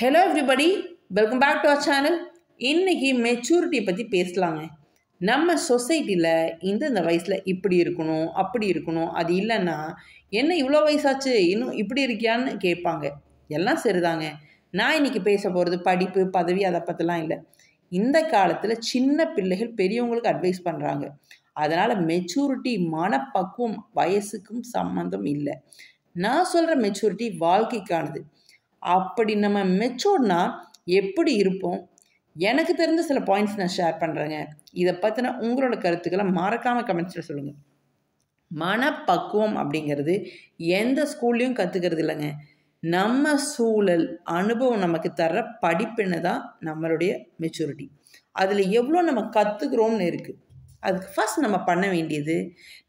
hello everybody welcome back to our channel இன்றைக்கி மெச்சூரிட்டியை பற்றி பேசலாங்க நம்ம சொசைட்டியில் இந்தந்த வயசில் இப்படி இருக்கணும் அப்படி இருக்கணும் அது இல்லைன்னா என்ன இவ்வளோ வயசாச்சு இன்னும் இப்படி இருக்கியான்னு கேட்பாங்க எல்லாம் சரிதாங்க நான் இன்றைக்கி பேச போகிறது படிப்பு பதவி அதை பற்றிலாம் இல்லை இந்த காலத்தில் சின்ன பிள்ளைகள் பெரியவங்களுக்கு அட்வைஸ் பண்ணுறாங்க அதனால் மெச்சூரிட்டி மனப்பக்குவம் வயசுக்கும் சம்மந்தம் இல்லை நான் சொல்கிற மெச்சூரிட்டி வாழ்க்கைக்கானது அப்படி நம்ம மெச்சோர்னா எப்படி இருப்போம் எனக்கு தெரிஞ்ச சில பாயிண்ட்ஸ் நான் ஷேர் பண்ணுறேங்க இதை பற்றின உங்களோட கருத்துக்களை மறக்காமல் கமெண்ட்ஸில் சொல்லுங்கள் மனப்பக்குவம் அப்படிங்கிறது எந்த ஸ்கூல்லையும் கற்றுக்கிறது இல்லைங்க நம்ம சூழல் அனுபவம் நமக்கு தர்ற படிப்புன்னு தான் நம்மளுடைய மெச்சூரிட்டி அதில் எவ்வளோ நம்ம கற்றுக்கிறோம்னு இருக்குது அதுக்கு ஃபஸ்ட் நம்ம பண்ண வேண்டியது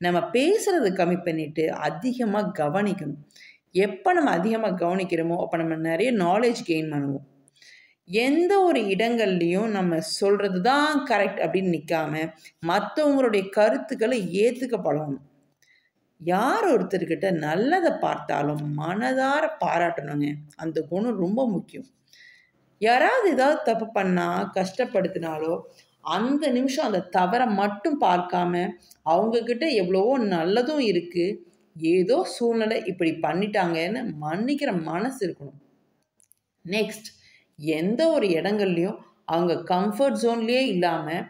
நம்ம பேசுகிறத கம்மி பண்ணிவிட்டு அதிகமாக கவனிக்கணும் எப்போ நம்ம அதிகமாக கவனிக்கிறோமோ அப்போ நம்ம நிறைய நாலேஜ் கெயின் பண்ணுவோம் எந்த ஒரு இடங்கள்லையும் நம்ம சொல்கிறது தான் கரெக்ட் அப்படின்னு நிற்காம மற்றவங்களுடைய கருத்துக்களை ஏற்றுக்க பழகணும் யார் ஒருத்தர்கிட்ட நல்லதை பார்த்தாலும் மனதார பாராட்டணுங்க அந்த குணம் ரொம்ப முக்கியம் யாராவது ஏதாவது தப்பு பண்ணால் கஷ்டப்படுத்தினாலோ அந்த நிமிஷம் அந்த தவறை மட்டும் பார்க்காம அவங்கக்கிட்ட எவ்வளவோ நல்லதும் இருக்குது ஏதோ சூழ்நிலை இப்படி பண்ணிட்டாங்கன்னு மன்னிக்கிற மனசு இருக்கணும் நெக்ஸ்ட் எந்த ஒரு இடங்கள்லையும் அவங்க கம்ஃபர்ட் ஜோன்லேயே இல்லாமல்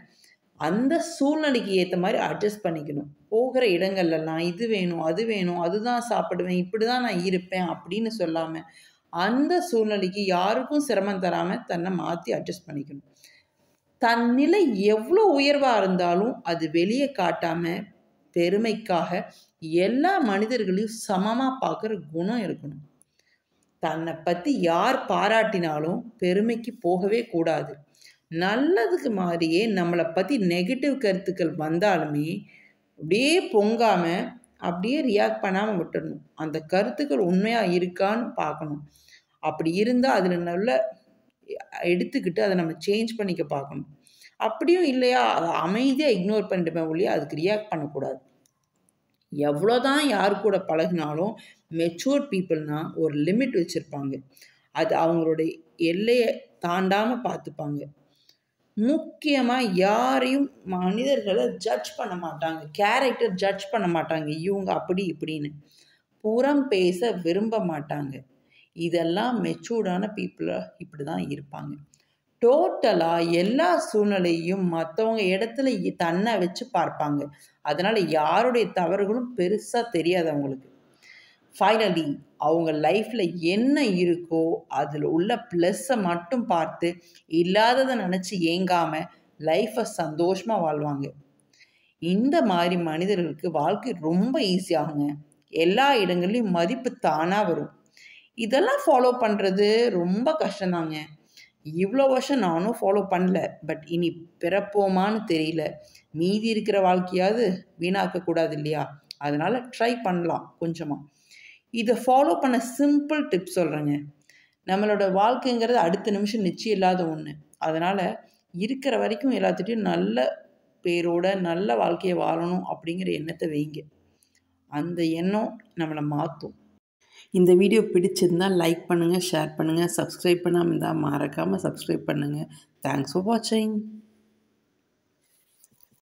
அந்த சூழ்நிலைக்கு ஏற்ற மாதிரி அட்ஜஸ்ட் பண்ணிக்கணும் போகிற இடங்கள்லாம் இது வேணும் அது வேணும் அதுதான் சாப்பிடுவேன் இப்படி தான் நான் இருப்பேன் அப்படின்னு சொல்லாமல் அந்த சூழ்நிலைக்கு யாருக்கும் சிரமம் தராமல் தன்னை மாற்றி அட்ஜஸ்ட் பண்ணிக்கணும் தன் நிலை எவ்வளோ உயர்வாக இருந்தாலும் அது வெளியே காட்டாமல் பெருமைக்காக எல்லா மனிதர்களையும் சமமாக பார்க்குற குணம் இருக்கணும் தன்னை பற்றி யார் பாராட்டினாலும் பெருமைக்கு போகவே கூடாது நல்லதுக்கு மாதிரியே நம்மளை பற்றி நெகட்டிவ் கருத்துக்கள் வந்தாலுமே அப்படியே பொங்காமல் அப்படியே ரியாக்ட் பண்ணாமல் விட்டுடணும் அந்த கருத்துக்கள் உண்மையாக இருக்கான்னு பார்க்கணும் அப்படி இருந்தால் அதில் நல்ல எடுத்துக்கிட்டு அதை நம்ம சேஞ்ச் பண்ணிக்க பார்க்கணும் அப்படியும் இல்லையா அதை அமைதியாக இக்னோர் பண்ணிட்டு ஒழிய அதுக்கு ரியாக்ட் பண்ணக்கூடாது எவ்வளோ தான் யார் கூட பழகினாலும் மெச்சூர் பீப்புள்னா ஒரு லிமிட் வச்சுருப்பாங்க அது அவங்களுடைய எல்லையை தாண்டாமல் பார்த்துப்பாங்க முக்கியமாக யாரையும் மனிதர்களை ஜட்ஜ் பண்ண மாட்டாங்க கேரக்டர் ஜட்ஜ் பண்ண மாட்டாங்க இவங்க அப்படி இப்படின்னு புறம் பேச விரும்ப மாட்டாங்க இதெல்லாம் மெச்சூர்டான பீப்புளாக இப்படி தான் இருப்பாங்க டோட்டலாக எல்லா சூழ்நிலையும் மற்றவங்க இடத்துல தன்னை வச்சு பார்ப்பாங்க அதனால் யாருடைய தவறுகளும் பெருசாக தெரியாது அவங்களுக்கு ஃபைனலி அவங்க லைஃப்பில் என்ன இருக்கோ அதில் உள்ள ப்ளஸ்ஸை மட்டும் பார்த்து இல்லாததை நினச்சி ஏங்காமல் லைஃப்பை சந்தோஷமாக வாழ்வாங்க இந்த மாதிரி மனிதர்களுக்கு வாழ்க்கை ரொம்ப ஈஸியாகுங்க எல்லா இடங்கள்லையும் மதிப்பு தானாக வரும் இதெல்லாம் ஃபாலோ பண்ணுறது ரொம்ப கஷ்டம்தாங்க இவ்வளோ வருஷம் நானும் ஃபாலோ பண்ணல பட் இனி பிறப்போமான்னு தெரியல மீதி இருக்கிற வாழ்க்கையாவது வீணாக்கக்கூடாது இல்லையா அதனால் ட்ரை பண்ணலாம் கொஞ்சமாக இதை ஃபாலோ பண்ண சிம்பிள் டிப் சொல்கிறேங்க நம்மளோட வாழ்க்கைங்கிறது அடுத்த நிமிஷம் நிச்சயம் இல்லாத ஒன்று அதனால் இருக்கிற வரைக்கும் எல்லாத்துட்டையும் நல்ல பேரோட நல்ல வாழ்க்கையை வாழணும் அப்படிங்கிற எண்ணத்தை வைங்க அந்த எண்ணம் நம்மளை மாற்றும் இந்த வீடியோ பிடிச்சிருந்தால் லைக் பண்ணுங்கள் ஷேர் பண்ணுங்கள் சப்ஸ்கிரைப் பண்ணாமல் இருந்தால் மறக்காமல் சப்ஸ்கிரைப் பண்ணுங்கள் தேங்க்ஸ் ஃபார் வாட்சிங்